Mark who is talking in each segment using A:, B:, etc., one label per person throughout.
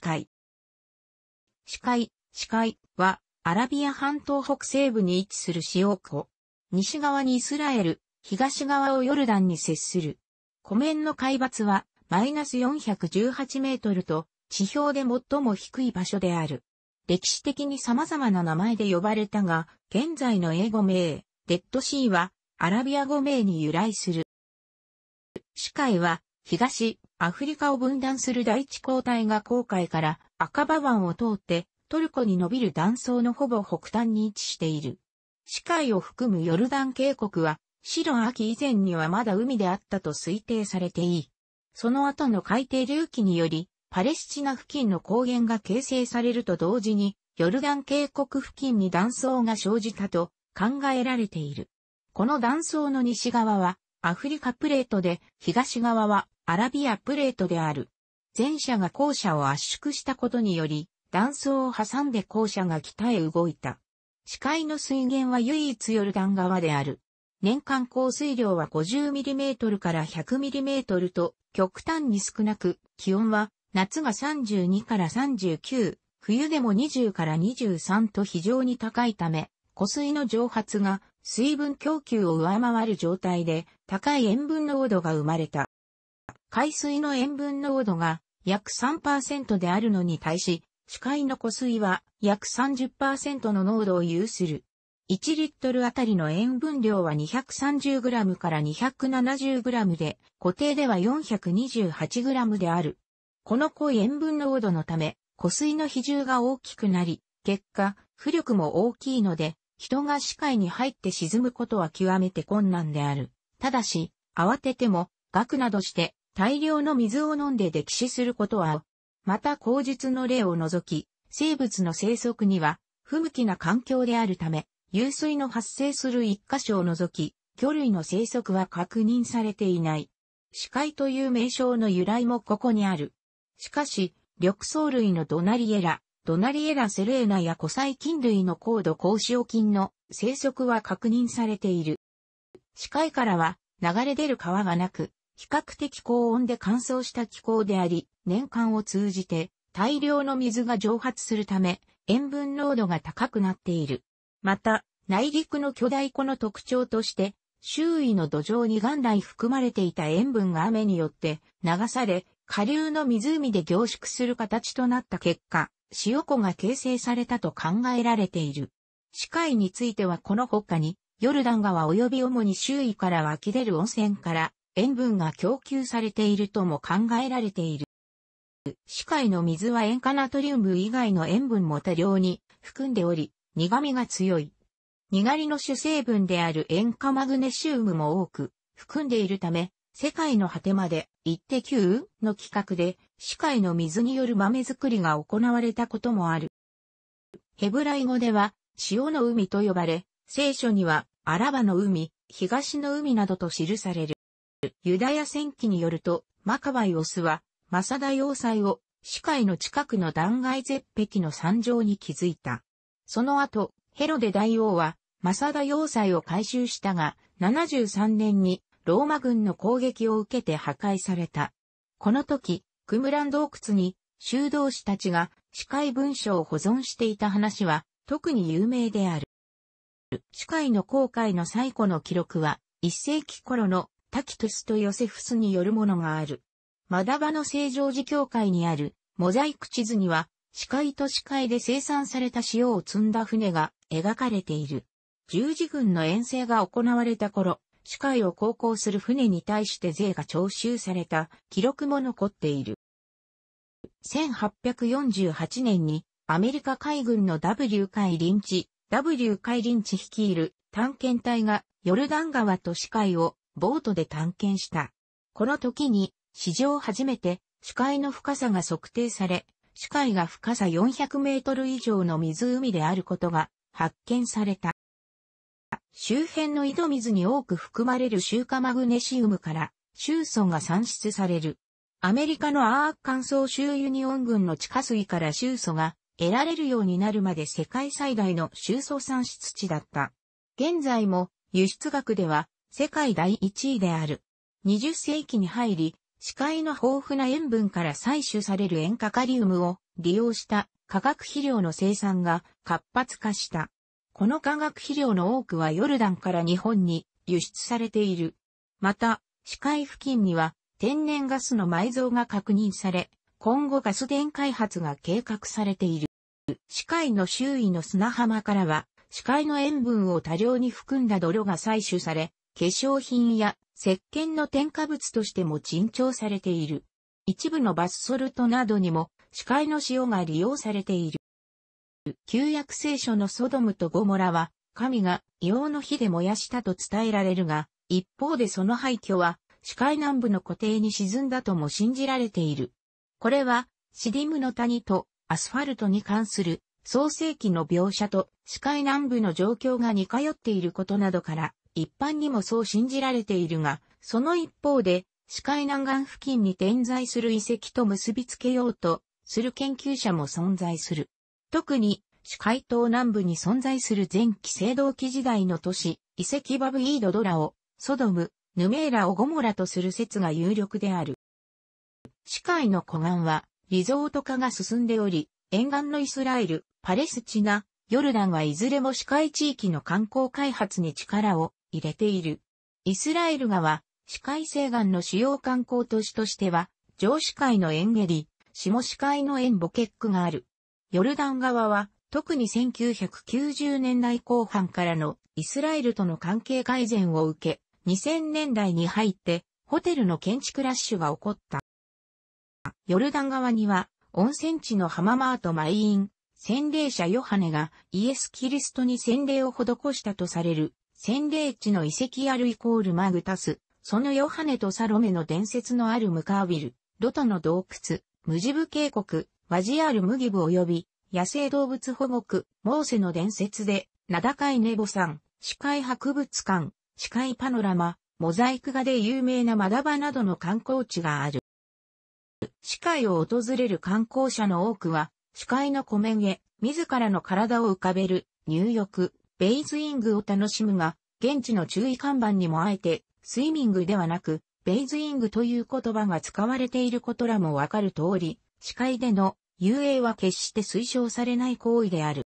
A: 司会。司会、司会は、アラビア半島北西部に位置する塩湖。西側にイスラエル、東側をヨルダンに接する。湖面の海抜は、マイナス418メートルと、地表で最も低い場所である。歴史的に様々な名前で呼ばれたが、現在の英語名、デッドシーは、アラビア語名に由来する。視界は、東、アフリカを分断する第一交代が航海から赤羽湾を通ってトルコに伸びる断層のほぼ北端に位置している。四海を含むヨルダン渓谷は、白秋以前にはまだ海であったと推定されていい。その後の海底隆起により、パレスチナ付近の高原が形成されると同時に、ヨルダン渓谷付近に断層が生じたと考えられている。この断層の西側はアフリカプレートで、東側はアラビアプレートである。前者が後者を圧縮したことにより、断層を挟んで後者が北へ動いた。視界の水源は唯一ヨルダン側である。年間降水量は 50mm から 100mm と極端に少なく、気温は夏が32から39、冬でも20から23と非常に高いため、湖水の蒸発が水分供給を上回る状態で高い塩分濃度が生まれた。海水の塩分濃度が約3%であるのに対し、視界の湖水は約30%の濃度を有する。1リットルあたりの塩分量は 230g から 270g で、固定では 428g である。この濃い塩分濃度のため、湖水の比重が大きくなり、結果、浮力も大きいので、人が視界に入って沈むことは極めて困難である。ただし、慌てても、額などして大量の水を飲んで溺死することは、また口述の例を除き、生物の生息には不向きな環境であるため、湧水の発生する一箇所を除き、魚類の生息は確認されていない。視界という名称の由来もここにある。しかし、緑藻類のドナリエラ、ドナリエラ・セレーナや古細菌類の高度高潮菌の生息は確認されている。視界からは流れ出る川がなく、比較的高温で乾燥した気候であり、年間を通じて大量の水が蒸発するため、塩分濃度が高くなっている。また、内陸の巨大湖の特徴として、周囲の土壌に元来含まれていた塩分が雨によって流され、下流の湖で凝縮する形となった結果、塩湖が形成されたと考えられている。死海についてはこの他に、ヨルダン川及び主に周囲から湧き出る温泉から塩分が供給されているとも考えられている。死海の水は塩化ナトリウム以外の塩分も多量に含んでおり、苦味が強い。苦りの主成分である塩化マグネシウムも多く含んでいるため、世界の果てまで、1.9の規格で死海の水による豆作りが行われたこともある。ヘブライ語では、潮の海と呼ばれ、聖書には、アラバの海、東の海などと記される。ユダヤ戦記によると、マカバイオスは、マサダ要塞を、死海の近くの断崖絶壁の山上に築いた。その後、ヘロデ大王は、マサダ要塞を改修したが、73年に、ローマ軍の攻撃を受けて破壊された。この時、クムラン洞窟に修道士たちが司会文書を保存していた話は特に有名である。司会の航海の最古の記録は1世紀頃のタキトゥスとヨセフスによるものがある。マダバの正常寺教会にあるモザイク地図には司会と司会で生産された塩を積んだ船が描かれている。十字軍の遠征が行われた頃、司会を航行する船に対して税が徴収された記録も残っている。1848年にアメリカ海軍の W 海臨地、W 海臨地率いる探検隊がヨルダン川と視界をボートで探検した。この時に史上初めて視界の深さが測定され、視界が深さ400メートル以上の湖であることが発見された。周辺の井戸水に多く含まれる塩化マグネシウムから、臭素が産出される。アメリカのアーカンソー州ユニオン軍の地下水から臭素が得られるようになるまで世界最大の臭素産出地だった。現在も輸出額では世界第1位である。20世紀に入り、視界の豊富な塩分から採取される塩化カリウムを利用した化学肥料の生産が活発化した。この化学肥料の多くはヨルダンから日本に輸出されている。また、視界付近には天然ガスの埋蔵が確認され、今後ガス田開発が計画されている。視界の周囲の砂浜からは、視界の塩分を多量に含んだ泥が採取され、化粧品や石鹸の添加物としても珍重されている。一部のバスソルトなどにも視界の塩が利用されている。旧約聖書のソドムとゴモラは神が硫黄の火で燃やしたと伝えられるが、一方でその廃墟は視界南部の湖底に沈んだとも信じられている。これは、シディムの谷とアスファルトに関する創世記の描写と視界南部の状況が似通っていることなどから、一般にもそう信じられているが、その一方で、視界南岸付近に点在する遺跡と結びつけようとする研究者も存在する。特に、視界島南部に存在する前期青銅器時代の都市、遺跡バブイードドラを、ソドム、ヌメーラをゴモラとする説が有力である。市会の湖岸は、リゾート化が進んでおり、沿岸のイスラエル、パレスチナ、ヨルダンはいずれも市会地域の観光開発に力を入れている。イスラエル側、市会西岸の主要観光都市としては、上市会のエンゲリ、下市会のエンボケックがある。ヨルダン側は、特に1990年代後半からのイスラエルとの関係改善を受け、2000年代に入ってホテルの建築ラッシュが起こった。ヨルダン側には温泉地のハママートマイイン、洗礼者ヨハネがイエス・キリストに洗礼を施したとされる洗礼地の遺跡あるイコールマグタス、そのヨハネとサロメの伝説のあるムカービル、ロトの洞窟、ムジブ渓谷、ワジアール・ムギブ及び野生動物保護区、モーセの伝説で、名高いネボ山、視界博物館、視界パノラマ、モザイク画で有名なマダバなどの観光地がある。視界を訪れる観光者の多くは、視界の湖面へ、自らの体を浮かべる、入浴、ベイズイングを楽しむが、現地の注意看板にもあえて、スイミングではなく、ベイズイングという言葉が使われていることらもわかる通り、視界での遊泳は決して推奨されない行為である。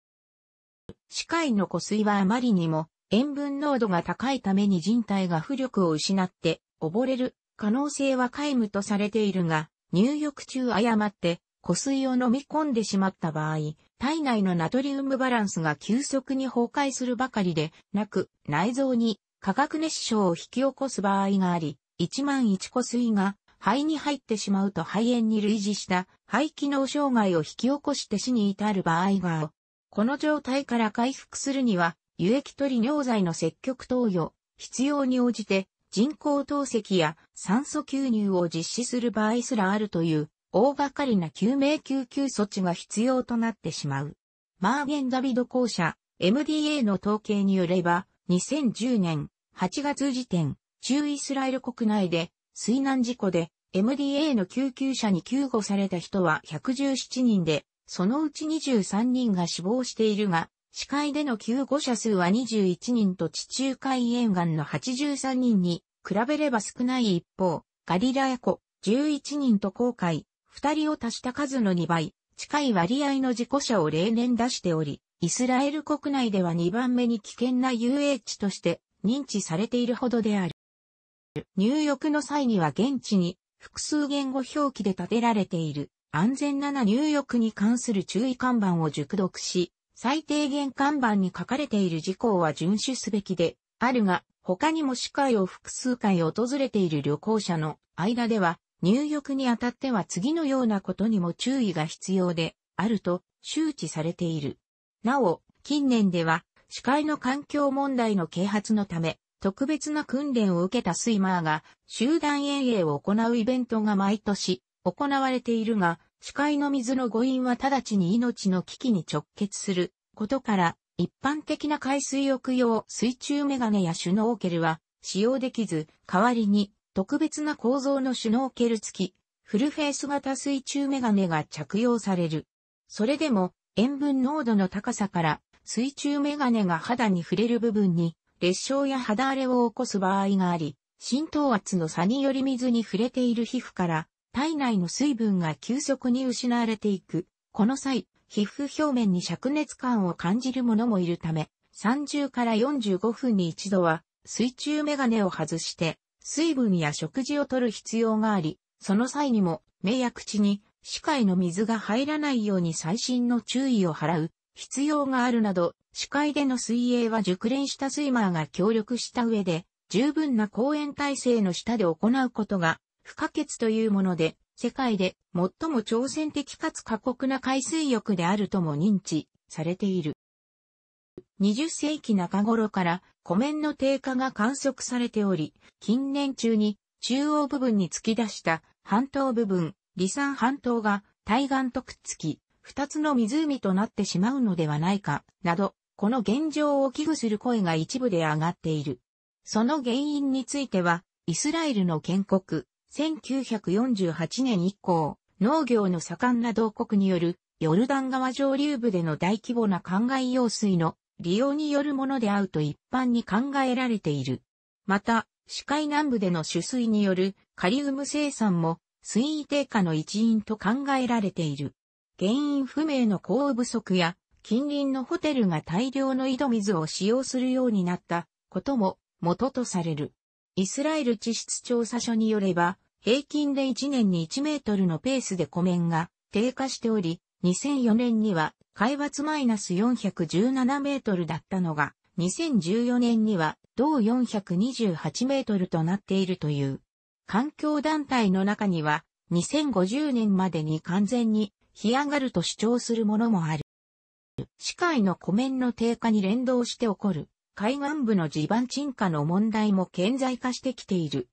A: 視界の湖水はあまりにも塩分濃度が高いために人体が浮力を失って溺れる可能性は皆無とされているが、入浴中誤って湖水を飲み込んでしまった場合、体内のナトリウムバランスが急速に崩壊するばかりでなく、内臓に化学熱傷を引き起こす場合があり、1万1個水が肺に入ってしまうと肺炎に類似した肺機能障害を引き起こして死に至る場合がある。この状態から回復するには輸液取り尿剤の積極投与、必要に応じて人工透析や酸素吸入を実施する場合すらあるという大掛かりな救命救急措置が必要となってしまう。マーゲン・ダビド公社 MDA の統計によれば2010年8月時点、中イスラエル国内で水難事故で MDA の救急車に救護された人は117人で、そのうち23人が死亡しているが、視界での救護者数は21人と地中海沿岸の83人に比べれば少ない一方、ガリラヤ湖11人と航海2人を足した数の2倍、近い割合の事故者を例年出しており、イスラエル国内では2番目に危険な遊泳地として認知されているほどである。入浴の際には現地に複数言語表記で立てられている安全なな入浴に関する注意看板を熟読し、最低限看板に書かれている事項は遵守すべきで、あるが、他にも司会を複数回訪れている旅行者の間では、入浴にあたっては次のようなことにも注意が必要であると周知されている。なお、近年では、視界の環境問題の啓発のため、特別な訓練を受けたスイマーが集団遠泳を行うイベントが毎年行われているが、視界の水の誤飲は直ちに命の危機に直結することから、一般的な海水浴用水中メガネやシュノーケルは使用できず、代わりに特別な構造のシュノーケル付き、フルフェイス型水中メガネが着用される。それでも塩分濃度の高さから水中メガネが肌に触れる部分に裂傷や肌荒れを起こす場合があり、浸透圧の差により水に触れている皮膚から体内の水分が急速に失われていく。この際、皮膚表面に灼熱感を感じる者もいるため、30から45分に一度は水中メガネを外して、水分や食事をとる必要があり、その際にも目や口に視界の水が入らないように細心の注意を払う必要があるなど、視界での水泳は熟練したスイマーが協力した上で、十分な公園体制の下で行うことが不可欠というもので、世界で最も挑戦的かつ過酷な海水浴であるとも認知されている。20世紀中頃から湖面の低下が観測されており、近年中に中央部分に突き出した半島部分、離散半島が対岸とくっつき、二つの湖となってしまうのではないか、など、この現状を危惧する声が一部で上がっている。その原因については、イスラエルの建国、1948年以降、農業の盛んな同国による、ヨルダン川上流部での大規模な灌漑用水の利用によるものであると一般に考えられている。また、視界南部での取水によるカリウム生産も水位低下の一因と考えられている。原因不明の降雨不足や近隣のホテルが大量の井戸水を使用するようになったことも元とされる。イスラエル地質調査所によれば、平均で1年に1メートルのペースで湖面が低下しており、2004年には海抜マイナス417メートルだったのが、2014年には同428メートルとなっているという。環境団体の中には、2050年までに完全に干上がると主張するものもある。視界の湖面の低下に連動して起こる海岸部の地盤沈下の問題も顕在化してきている。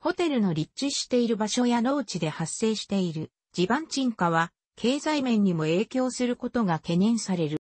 A: ホテルの立地している場所や農地で発生している地盤沈下は経済面にも影響することが懸念される。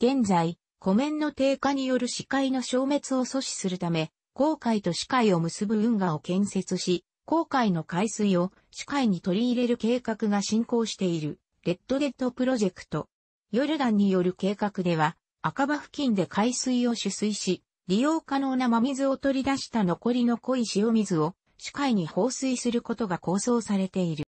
A: 現在、湖面の低下による視界の消滅を阻止するため、航海と視界を結ぶ運河を建設し、航海の海水を視界に取り入れる計画が進行している、レッドデッドプロジェクト。ヨルダンによる計画では、赤羽付近で海水を取水し、利用可能な真水を取り出した残りの濃い塩水を、視海に放水することが構想されている。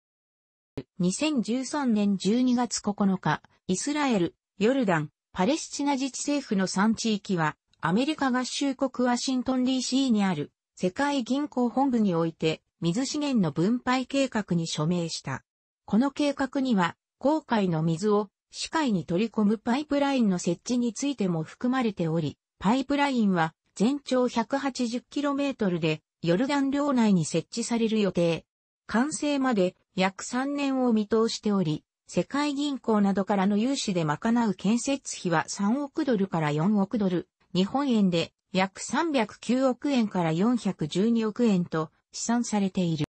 A: 2013年12月9日、イスラエル、ヨルダン、パレスチナ自治政府の3地域は、アメリカ合衆国ワシントン DC にある世界銀行本部において水資源の分配計画に署名した。この計画には、航海の水を視界に取り込むパイプラインの設置についても含まれており、パイプラインは全長 180km でヨルダン領内に設置される予定。完成まで約3年を見通しており、世界銀行などからの融資で賄う建設費は3億ドルから4億ドル、日本円で約309億円から412億円と試算されている。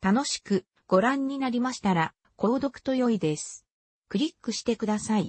A: 楽しくご覧になりましたら、購読と良いです。クリックしてください。